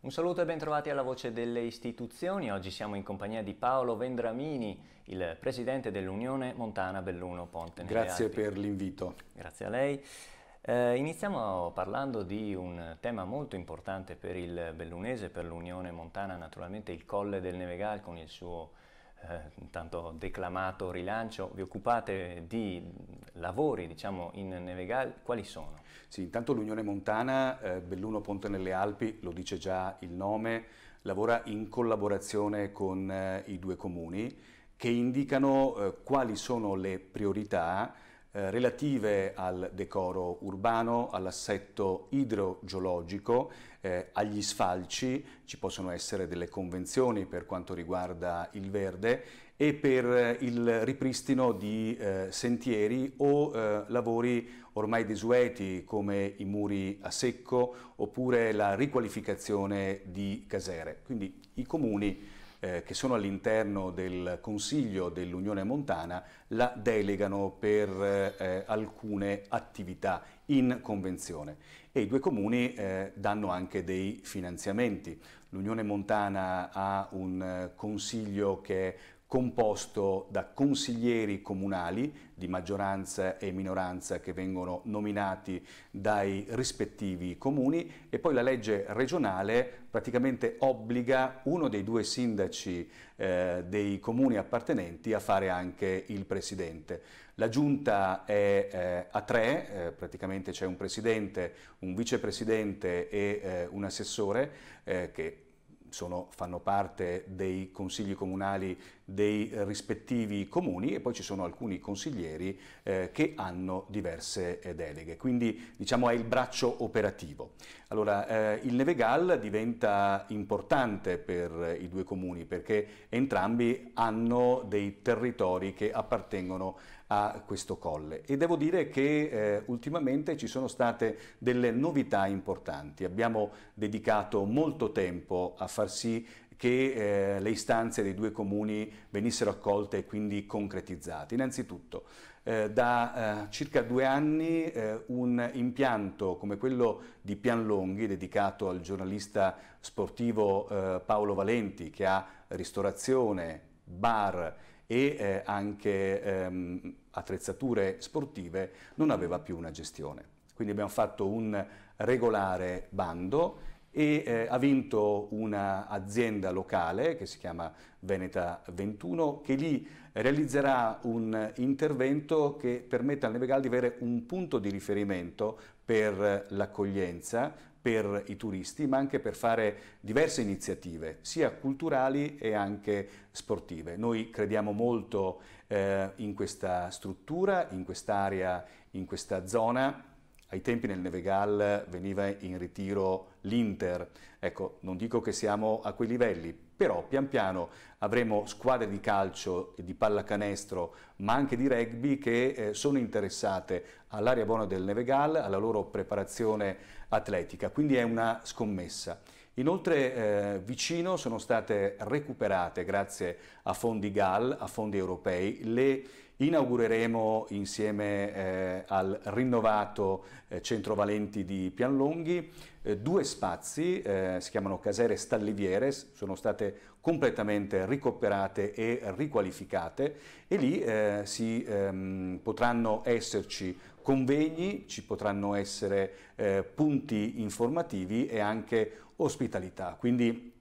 Un saluto e bentrovati alla Voce delle Istituzioni. Oggi siamo in compagnia di Paolo Vendramini, il presidente dell'Unione Montana Belluno Ponte. Grazie per l'invito. Grazie a lei. Eh, iniziamo parlando di un tema molto importante per il bellunese, per l'Unione Montana, naturalmente il Colle del Nevegal con il suo eh, tanto declamato rilancio. Vi occupate di lavori diciamo, in Nevegal, quali sono? Sì, intanto l'Unione Montana, eh, Belluno Ponte nelle Alpi, lo dice già il nome, lavora in collaborazione con eh, i due comuni che indicano eh, quali sono le priorità eh, relative al decoro urbano, all'assetto idrogeologico, eh, agli sfalci, ci possono essere delle convenzioni per quanto riguarda il verde e per eh, il ripristino di eh, sentieri o eh, lavori ormai desueti come i muri a secco oppure la riqualificazione di casere. Quindi i comuni eh, che sono all'interno del Consiglio dell'Unione Montana la delegano per eh, alcune attività in convenzione e i due comuni eh, danno anche dei finanziamenti. L'Unione Montana ha un eh, consiglio che è composto da consiglieri comunali di maggioranza e minoranza che vengono nominati dai rispettivi comuni e poi la legge regionale praticamente obbliga uno dei due sindaci eh, dei comuni appartenenti a fare anche il presidente. La giunta è eh, a tre, eh, praticamente c'è un presidente, un vicepresidente e eh, un assessore eh, che sono, fanno parte dei consigli comunali dei rispettivi comuni e poi ci sono alcuni consiglieri eh, che hanno diverse eh, deleghe, quindi diciamo è il braccio operativo. Allora, eh, il Nevegal diventa importante per eh, i due comuni perché entrambi hanno dei territori che appartengono a questo colle. E devo dire che eh, ultimamente ci sono state delle novità importanti. Abbiamo dedicato molto tempo a far sì che eh, le istanze dei due comuni venissero accolte e quindi concretizzate. Innanzitutto, eh, da eh, circa due anni eh, un impianto come quello di Pianlonghi, dedicato al giornalista sportivo eh, Paolo Valenti, che ha ristorazione, bar, e eh, anche ehm, attrezzature sportive non aveva più una gestione. Quindi abbiamo fatto un regolare bando e eh, ha vinto un'azienda locale che si chiama Veneta 21 che lì realizzerà un intervento che permetta al Nevegal di avere un punto di riferimento per l'accoglienza, per i turisti, ma anche per fare diverse iniziative, sia culturali e anche sportive. Noi crediamo molto eh, in questa struttura, in quest'area, in questa zona. Ai tempi nel Nevegal veniva in ritiro l'Inter. Ecco, non dico che siamo a quei livelli, però pian piano avremo squadre di calcio, di pallacanestro, ma anche di rugby che eh, sono interessate all'area buona del Nevegal, alla loro preparazione atletica, quindi è una scommessa. Inoltre eh, vicino sono state recuperate, grazie a fondi GAL, a fondi europei, le inaugureremo insieme eh, al rinnovato eh, Centro Valenti di Pianlonghi eh, due spazi, eh, si chiamano casere stalliviere, sono state completamente ricoperate e riqualificate e lì eh, si, ehm, potranno esserci convegni, ci potranno essere eh, punti informativi e anche ospitalità. Quindi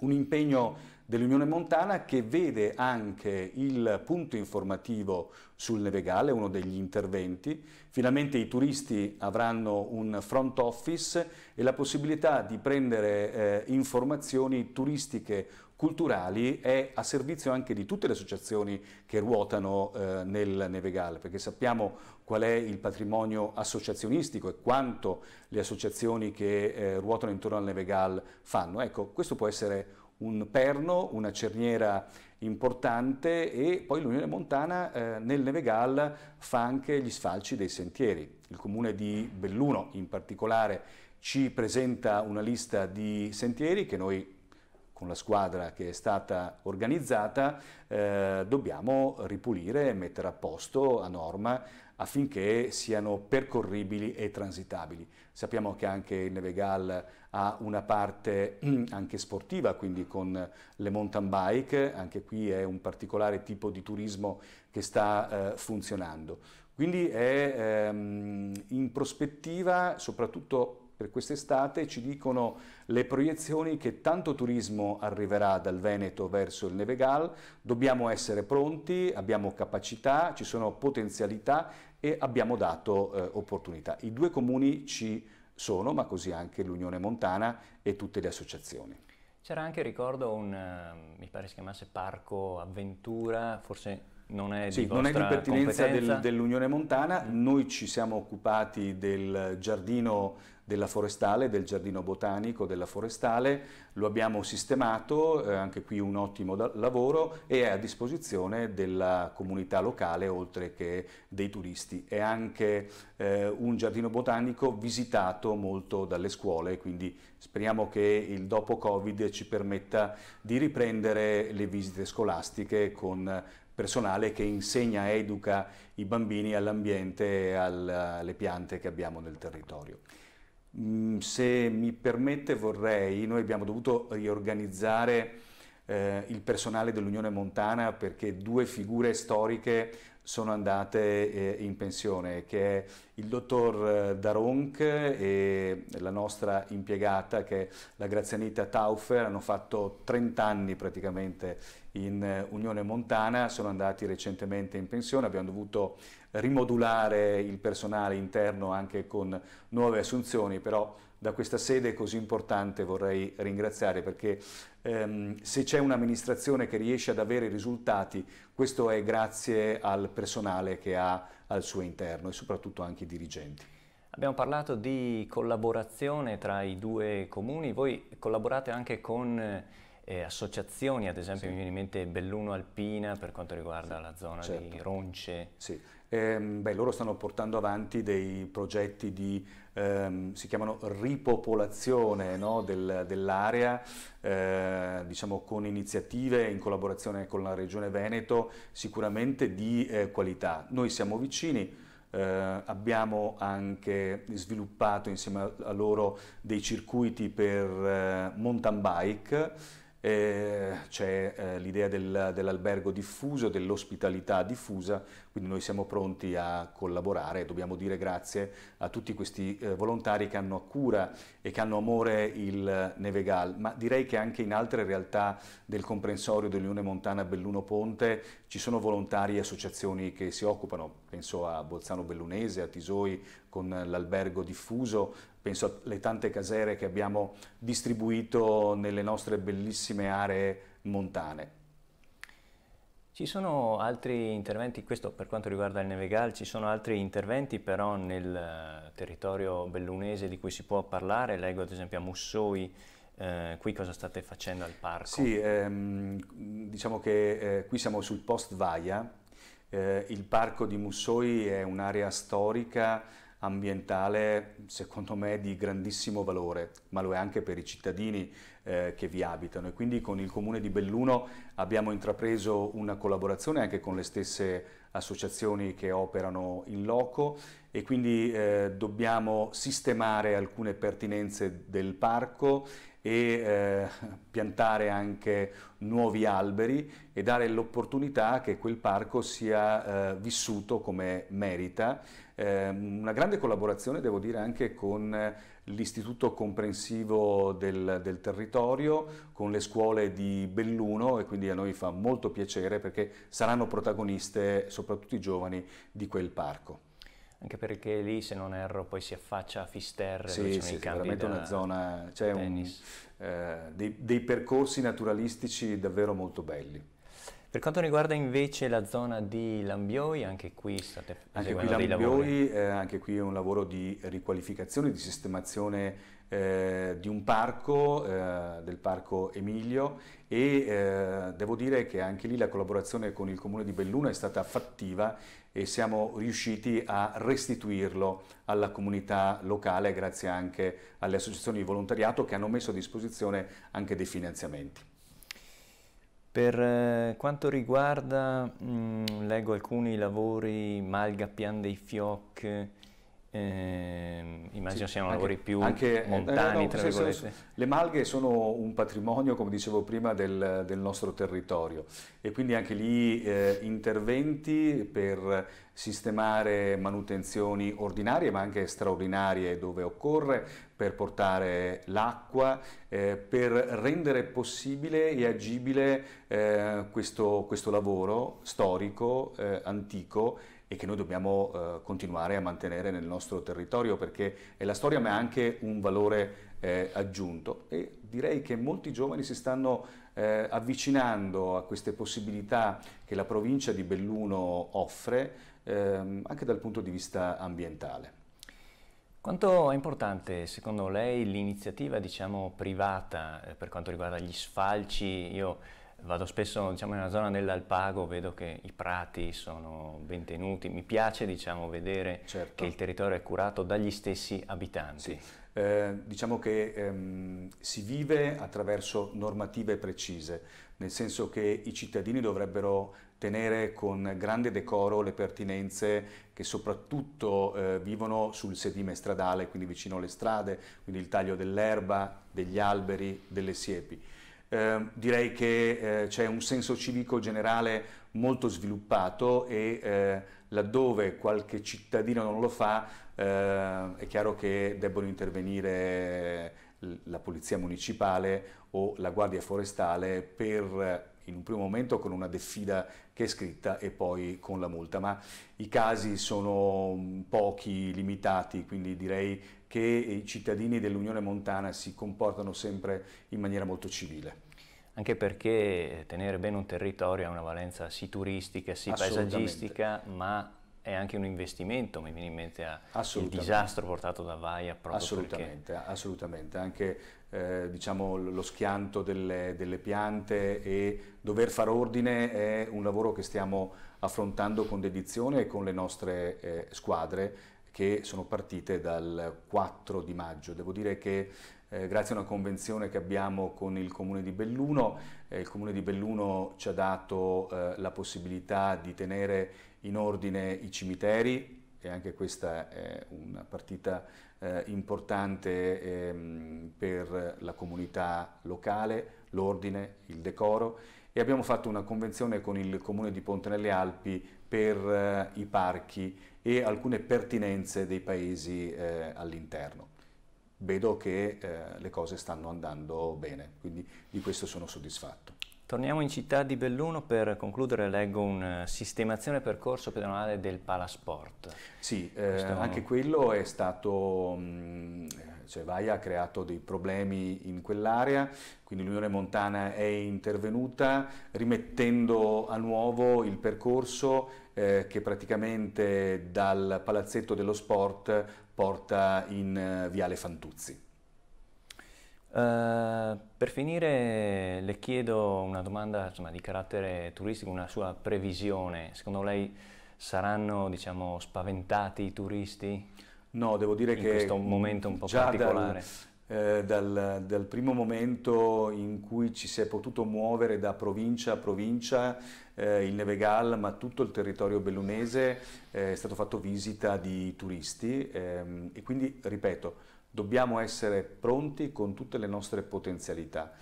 un impegno dell'Unione Montana che vede anche il punto informativo sul Nevegale, uno degli interventi. Finalmente i turisti avranno un front office e la possibilità di prendere eh, informazioni turistiche culturali è a servizio anche di tutte le associazioni che ruotano eh, nel Nevegal, perché sappiamo qual è il patrimonio associazionistico e quanto le associazioni che eh, ruotano intorno al Nevegal fanno. Ecco, questo può essere un perno, una cerniera importante e poi l'Unione Montana eh, nel Nevegal fa anche gli sfalci dei sentieri. Il comune di Belluno in particolare ci presenta una lista di sentieri che noi con la squadra che è stata organizzata, eh, dobbiamo ripulire e mettere a posto a norma affinché siano percorribili e transitabili. Sappiamo che anche il Nevegal ha una parte anche sportiva, quindi con le mountain bike, anche qui è un particolare tipo di turismo che sta eh, funzionando. Quindi è ehm, in prospettiva, soprattutto per quest'estate ci dicono le proiezioni che tanto turismo arriverà dal Veneto verso il Nevegal, dobbiamo essere pronti, abbiamo capacità, ci sono potenzialità e abbiamo dato eh, opportunità. I due comuni ci sono, ma così anche l'Unione Montana e tutte le associazioni. C'era anche, ricordo, un, eh, mi pare si chiamasse Parco Avventura, forse non è, sì, non è di pertinenza del, dell'Unione Montana, noi ci siamo occupati del giardino della forestale, del giardino botanico della forestale, lo abbiamo sistemato, eh, anche qui un ottimo lavoro e è a disposizione della comunità locale oltre che dei turisti. È anche eh, un giardino botanico visitato molto dalle scuole, quindi speriamo che il dopo Covid ci permetta di riprendere le visite scolastiche con personale che insegna e educa i bambini all'ambiente e alle piante che abbiamo nel territorio. Mm, se mi permette vorrei, noi abbiamo dovuto riorganizzare eh, il personale dell'Unione Montana perché due figure storiche sono andate eh, in pensione, che è il dottor eh, Daronk e la nostra impiegata che è la Grazianita Taufer hanno fatto 30 anni praticamente in eh, Unione Montana, sono andati recentemente in pensione, abbiamo dovuto rimodulare il personale interno anche con nuove assunzioni, però da questa sede così importante vorrei ringraziare perché ehm, se c'è un'amministrazione che riesce ad avere risultati, questo è grazie al personale che ha al suo interno e soprattutto anche i dirigenti. Abbiamo parlato di collaborazione tra i due comuni, voi collaborate anche con eh, associazioni, ad esempio sì. mi viene in mente Belluno Alpina per quanto riguarda sì, la zona certo. di Ronce. Sì, ehm, beh, loro stanno portando avanti dei progetti di, ehm, si chiamano ripopolazione no? Del, dell'area, eh, diciamo con iniziative in collaborazione con la Regione Veneto sicuramente di eh, qualità. Noi siamo vicini. Eh, abbiamo anche sviluppato insieme a, a loro dei circuiti per eh, mountain bike eh, c'è eh, l'idea del, dell'albergo diffuso, dell'ospitalità diffusa, quindi noi siamo pronti a collaborare, e dobbiamo dire grazie a tutti questi eh, volontari che hanno a cura e che hanno amore il Nevegal, ma direi che anche in altre realtà del comprensorio dell'Unione Montana Belluno Ponte ci sono volontari e associazioni che si occupano, penso a Bolzano Bellunese, a Tisoi con l'albergo diffuso, penso alle tante casere che abbiamo distribuito nelle nostre bellissime aree montane. Ci sono altri interventi, questo per quanto riguarda il Nevegal, ci sono altri interventi però nel eh, territorio bellunese di cui si può parlare, leggo ad esempio a Mussoi eh, qui cosa state facendo al parco? Sì, ehm, diciamo che eh, qui siamo sul post Vaia, eh, il parco di Mussoi è un'area storica ambientale secondo me di grandissimo valore, ma lo è anche per i cittadini eh, che vi abitano e quindi con il comune di Belluno abbiamo intrapreso una collaborazione anche con le stesse associazioni che operano in loco e quindi eh, dobbiamo sistemare alcune pertinenze del parco e eh, piantare anche nuovi alberi e dare l'opportunità che quel parco sia eh, vissuto come merita. Eh, una grande collaborazione devo dire anche con l'Istituto Comprensivo del, del, Territorio, con le scuole di Belluno e quindi a noi fa molto piacere perché saranno protagoniste soprattutto i giovani di quel parco anche perché lì se non erro poi si affaccia a Fisterre sì, sì, veramente una zona cioè un, eh, dei, dei, percorsi naturalistici davvero molto belli per quanto riguarda invece la zona di Lambioi, anche qui state facendo dei lavori. eh, anche qui è un lavoro di riqualificazione, di sistemazione eh, di un parco, eh, del Parco Emilio e eh, devo dire che anche lì la collaborazione con il Comune di Belluno è stata fattiva e siamo riusciti a restituirlo alla comunità locale grazie anche alle associazioni di volontariato che hanno messo a disposizione anche dei finanziamenti. Per eh, quanto riguarda, mh, mm, leggo alcuni lavori, Malga Pian dei Fioc, eh, immagino sì, siano anche, lavori più anche, montani, eh, no, tra virgolette. Senso, le malghe sono un patrimonio, come dicevo prima, del, del nostro territorio e quindi anche lì eh, interventi per sistemare manutenzioni ordinarie ma anche straordinarie dove occorre, per portare l'acqua, eh, per rendere possibile e agibile eh, questo, questo, lavoro storico, eh, antico e che noi dobbiamo eh, continuare a mantenere nel nostro territorio perché è la storia ma è anche un valore eh, aggiunto e direi che molti giovani si stanno eh, avvicinando a queste possibilità che la provincia di Belluno offre ehm, anche dal punto di vista ambientale. Quanto è importante secondo lei l'iniziativa diciamo, privata eh, per quanto riguarda gli sfalci? Io Vado spesso diciamo, nella zona dell'Alpago, vedo che i prati sono ben tenuti, mi piace diciamo, vedere certo. che il territorio è curato dagli stessi abitanti. Sì. Eh, diciamo che ehm, si vive attraverso normative precise, nel senso che i cittadini dovrebbero tenere con grande decoro le pertinenze che soprattutto eh, vivono sul sedime stradale, quindi vicino alle strade, quindi il taglio dell'erba, degli alberi, delle siepi. Eh, direi che eh, c'è un senso civico generale molto sviluppato e eh, laddove qualche cittadino non lo fa eh, è chiaro che debbono intervenire eh, la polizia municipale o la guardia forestale per in un primo momento con una diffida che è scritta e poi con la multa, ma i casi sono mm, pochi, limitati, quindi direi che i cittadini dell'Unione Montana si comportano sempre in maniera molto civile anche perché tenere bene un territorio ha una valenza sì turistica, sì paesaggistica, ma è anche un investimento, mi viene in mente il disastro portato da Vaia proprio assolutamente, perché... Assolutamente, anche eh, diciamo, lo schianto delle, delle, piante e dover far ordine è un lavoro che stiamo affrontando con dedizione e con le nostre eh, squadre che sono partite dal 4 di maggio. Devo dire che eh, grazie a una convenzione che abbiamo con il Comune di Belluno, eh, il Comune di Belluno ci ha dato eh, la possibilità di tenere in ordine i cimiteri e anche questa è una partita eh, importante ehm, per la comunità locale, l'ordine, il decoro e abbiamo fatto una convenzione con il Comune di Ponte nelle Alpi per eh, i parchi e alcune pertinenze dei paesi eh, all'interno. Vedo che eh, le cose stanno andando bene, quindi di questo sono soddisfatto. Torniamo in città di Belluno, per concludere leggo un eh, sistemazione percorso pedonale del Palasport. Sì, eh, Questo... anche quello è stato mh, mm, cioè Vaia ha creato dei problemi in quell'area, quindi l'Unione Montana è intervenuta rimettendo a nuovo il percorso eh, che praticamente dal palazzetto dello sport porta in uh, Viale Fantuzzi. Uh, per finire le chiedo una domanda insomma, di carattere turistico, una sua previsione. Secondo lei saranno diciamo, spaventati i turisti? No, devo dire in che... questo momento un po' particolare. Dal, eh, dal, dal, primo momento in cui ci si è potuto muovere da provincia a provincia, eh, il Nevegal, ma tutto il territorio bellunese, eh, è stato fatto visita di turisti ehm, e quindi, ripeto, dobbiamo essere pronti con tutte le nostre potenzialità.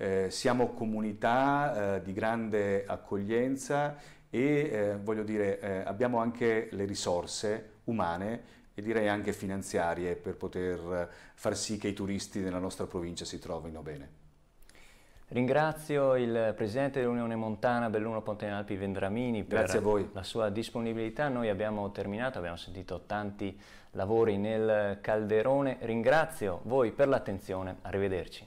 Eh, siamo comunità eh, di grande accoglienza e eh, voglio dire abbiamo anche le risorse umane e direi anche finanziarie per poter far sì che i turisti nella nostra provincia si trovino bene. Ringrazio il Presidente dell'Unione Montana Belluno Pontenalpi Vendramini per la sua disponibilità. Noi abbiamo terminato, abbiamo sentito tanti lavori nel calderone. Ringrazio voi per l'attenzione. Arrivederci.